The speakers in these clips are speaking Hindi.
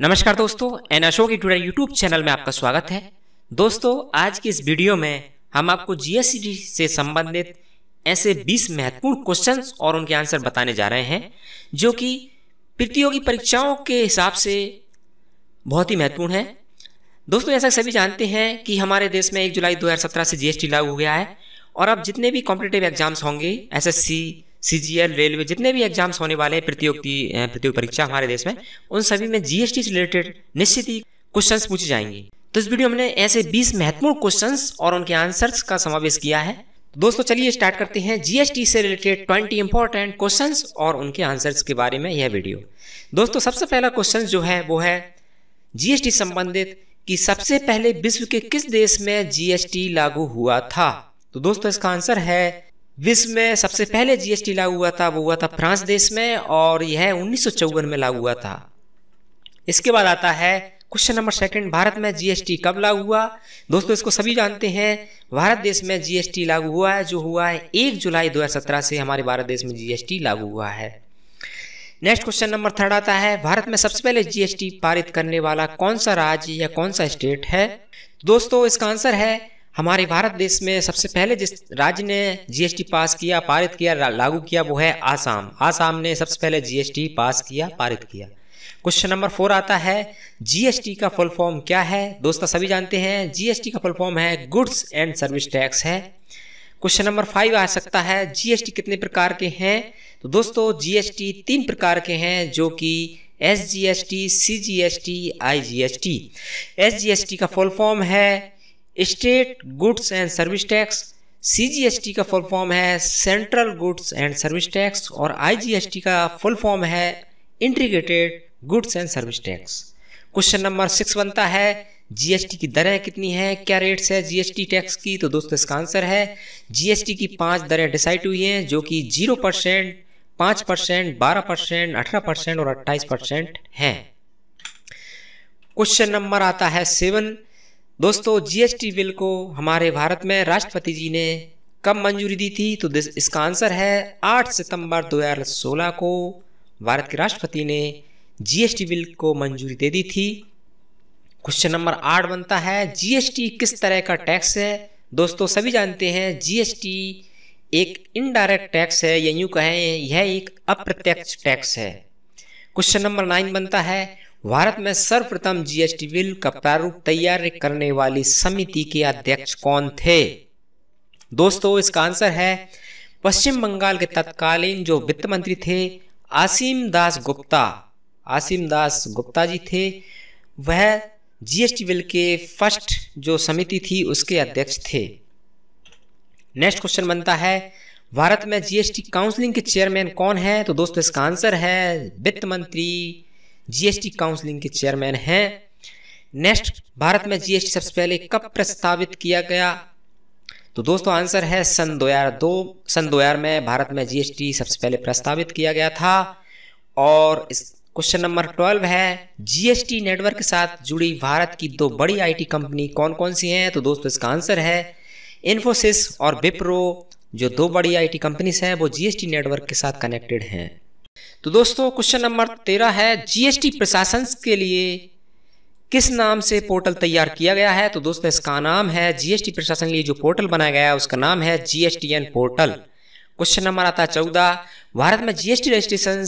नमस्कार दोस्तों N Ashok tutor YouTube channel में आपका स्वागत है दोस्तों आज की इस वीडियो में हम आपको जीएसटी से संबंधित ऐसे 20 महत्वपूर्ण क्वेश्चंस और उनके आंसर बताने जा रहे हैं जो कि प्रतियोगी परीक्षाओं के हिसाब से बहुत ही महत्वपूर्ण है दोस्तों ऐसा सभी जानते हैं कि हमारे देश में एक जुलाई दो से जीएसटी लागू हो गया है और अब जितने भी कॉम्पिटेटिव एग्जाम्स होंगे एस सी रेलवे जितने भी एग्जाम्स होने वाले हैं प्रतियोगी प्रतियोगी परीक्षा हमारे देश में उन सभी में जीएसटी से रिलेटेड निश्चित ही क्वेश्चंस पूछे जाएंगे तो इस वीडियो में हमने ऐसे 20 महत्वपूर्ण क्वेश्चंस और उनके आंसर्स का समावेश किया है तो दोस्तों चलिए स्टार्ट करते हैं जीएसटी से रिलेटेड ट्वेंटी इंपॉर्टेंट क्वेश्चन और उनके आंसर के बारे में यह वीडियो दोस्तों सबसे पहला क्वेश्चन जो है वो है जीएसटी संबंधित कि सबसे पहले विश्व के किस देश में जीएसटी लागू हुआ था तो दोस्तों इसका आंसर है विश्व में सबसे पहले जीएसटी लागू हुआ था वो हुआ था फ्रांस देश में और यह उन्नीस में लागू हुआ था इसके बाद आता है क्वेश्चन नंबर सेकंड भारत में जीएसटी कब लागू हुआ दोस्तों इसको सभी जानते हैं भारत देश में जीएसटी लागू हुआ है जो हुआ है एक जुलाई 2017 से हमारे भारत देश में जीएसटी लागू हुआ है नेक्स्ट क्वेश्चन नंबर थर्ड आता है भारत में सबसे पहले जीएसटी पारित करने वाला कौन सा राज्य या कौन सा स्टेट है दोस्तों इसका आंसर है हमारे भारत देश में सबसे पहले जिस राज्य ने जीएसटी पास किया पारित किया लागू किया वो है आसाम आसाम ने सबसे पहले जीएसटी पास किया पारित किया क्वेश्चन नंबर फोर आता है जीएसटी का फुल फॉर्म क्या है दोस्तों सभी जानते हैं जीएसटी का फुल फॉर्म है गुड्स एंड सर्विस टैक्स है क्वेश्चन नंबर फाइव आ सकता है जीएसटी कितने प्रकार के हैं तो दोस्तों जीएसटी तीन प्रकार के हैं जो कि S G S T C G S T I G S T S G S T का फुल फॉर्म है state goods and service tax CGST का फुल फॉर्म है central goods and service tax और आईजीएसटी का फुल फॉर्म है integrated goods and service tax question number six बनता है जीएसटी की दरें कितनी हैं क्या रेट्स है जीएसटी टैक्स की तो दोस्तों इसका आंसर है जीएसटी की पांच दरें डिसाइड हुई हैं जो कि जीरो परसेंट पांच परसेंट बारह परसेंट अठारह परसेंट और अट्ठाईस परसेंट है क्वेश्चन नंबर आता है सेवन दोस्तों जीएसटी बिल को हमारे भारत में राष्ट्रपति जी ने कब मंजूरी दी थी तो इसका आंसर है 8 सितंबर 2016 को भारत के राष्ट्रपति ने जीएसटी बिल को मंजूरी दे दी थी क्वेश्चन नंबर आठ बनता है जीएसटी किस तरह का टैक्स है दोस्तों सभी जानते हैं जीएसटी एक इनडायरेक्ट टैक्स है या यूं कहें यह एक अप्रत्यक्ष टैक्स है क्वेश्चन नंबर नाइन बनता है भारत में सर्वप्रथम जीएसटी बिल का प्रारूप तैयार करने वाली समिति के अध्यक्ष कौन थे दोस्तों इसका आंसर है पश्चिम बंगाल के तत्कालीन जो वित्त मंत्री थे आसिम दास गुप्ता आसिम दास गुप्ता जी थे वह जीएसटी बिल के फर्स्ट जो समिति थी उसके अध्यक्ष थे नेक्स्ट क्वेश्चन बनता है भारत में जीएसटी काउंसलिंग के चेयरमैन कौन है तो दोस्तों इसका आंसर है वित्त मंत्री जीएसटी काउंसिलिंग के चेयरमैन हैं नेक्स्ट भारत में जीएसटी सबसे पहले कब प्रस्तावित किया गया तो दोस्तों आंसर है सन 2002 सन 2000 में भारत में जीएसटी सबसे पहले प्रस्तावित किया गया था और इस क्वेश्चन नंबर 12 है जीएसटी नेटवर्क के साथ जुड़ी भारत की दो बड़ी आईटी कंपनी कौन कौन सी हैं तो दोस्तों इसका आंसर है इन्फोसिस और विप्रो जो दो बड़ी आईटी कंपनीज हैं वो जीएसटी नेटवर्क के साथ कनेक्टेड हैं तो दोस्तों क्वेश्चन नंबर तेरह है जीएसटी प्रशासन के लिए किस नाम से पोर्टल तैयार किया गया है तो दोस्तों इसका नाम है जीएसटी प्रशासन के लिए जो पोर्टल बनाया गया है उसका नाम है जीएसटीएन पोर्टल क्वेश्चन नंबर आता है चौदह भारत में जीएसटी रजिस्ट्रेशन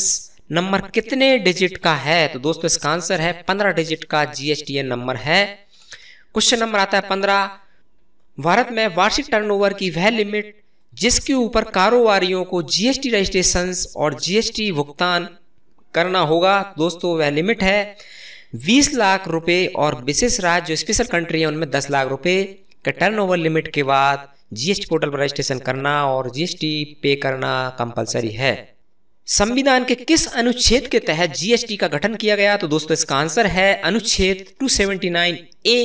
नंबर कितने डिजिट का है तो दोस्तों इसका आंसर है पंद्रह डिजिट का जीएसटीएन नंबर है क्वेश्चन नंबर आता है पंद्रह भारत में वार्षिक टर्नओवर की वह लिमिट जिसके ऊपर कारोबारियों को जीएसटी रजिस्ट्रेशन और जीएसटी भुगतान करना होगा दोस्तों वह लिमिट है 20 लाख रुपए और विशेष राज्य जो स्पेशल कंट्री है उनमें 10 लाख रुपए के टर्नओवर लिमिट के बाद जीएसटी पोर्टल पर रजिस्ट्रेशन करना और जीएसटी पे करना कंपलसरी है संविधान के किस अनुच्छेद के तहत जीएसटी का गठन किया गया तो दोस्तों इसका आंसर है अनुच्छेद 279 ए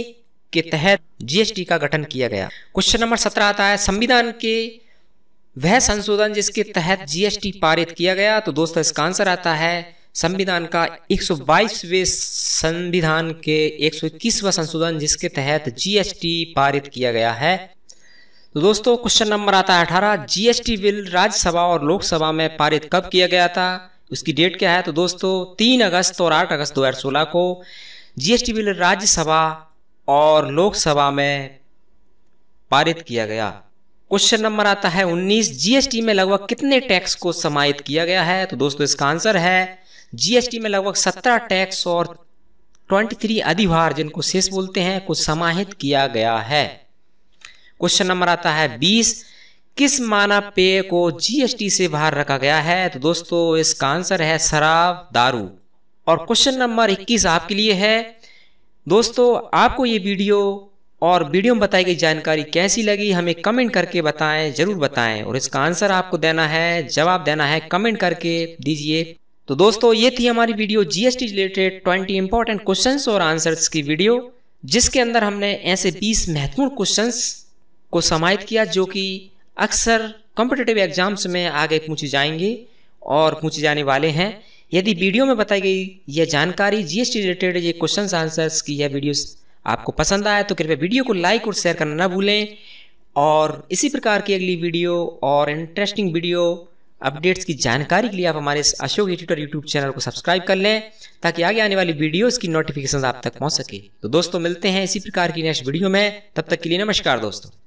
के तहत जीएसटी का गठन किया गया क्वेश्चन नंबर सत्रह आता है संविधान के वह संशोधन जिसके तहत जीएसटी पारित किया गया तो दोस्तों इसका आंसर आता है संविधान का एक संविधान के एक संशोधन जिसके तहत जीएसटी पारित किया गया है तो दोस्तों क्वेश्चन नंबर आता है अठारह जीएसटी बिल राज्यसभा और लोकसभा में पारित कब किया गया था उसकी डेट क्या है तो दोस्तों तीन अगस्त और आठ अगस्त 2016 को जीएसटी बिल राज्यसभा और लोकसभा में पारित किया गया क्वेश्चन नंबर आता है 19 जीएसटी में लगभग कितने टैक्स को समाहित किया गया है तो दोस्तों इसका आंसर है जीएसटी में लगभग 17 टैक्स और 23 अधिभार जिनको शेष बोलते हैं को समाहित किया गया है क्वेश्चन नंबर आता है 20 किस मानव पेय को जीएसटी से बाहर रखा गया है तो दोस्तों इसका आंसर है शराब दारू और क्वेश्चन नंबर इक्कीस आपके लिए है दोस्तों आपको ये वीडियो और वीडियो में बताई गई जानकारी कैसी लगी हमें कमेंट करके बताएं ज़रूर बताएं और इसका आंसर आपको देना है जवाब देना है कमेंट करके दीजिए तो दोस्तों ये थी हमारी video GST related twenty important question और आंसर की वीडियो जिसके अंदर हमने ऐसे बीस महत्वपूर्ण क्वेश्चन को समाहित किया जो कि अक्सर कॉम्पिटेटिव एग्जाम्स में आगे पूछे जाएंगे और पूछे जाने वाले हैं यदि वीडियो में बताई गई यह जानकारी जीएसटी रिलेटेड ये क्वेश्चंस आंसर्स की यह वीडियो आपको पसंद आया तो कृपया वीडियो को लाइक और शेयर करना ना भूलें और इसी प्रकार की अगली वीडियो और इंटरेस्टिंग वीडियो अपडेट्स की जानकारी के लिए आप हमारे अशोक एडिटर यूट्यूब चैनल को सब्सक्राइब कर लें ताकि आगे आने वाली वीडियोस की नोटिफिकेशन आप तक पहुंच सके तो दोस्तों मिलते हैं इसी प्रकार की नेक्स्ट वीडियो में तब तक के लिए नमस्कार दोस्तों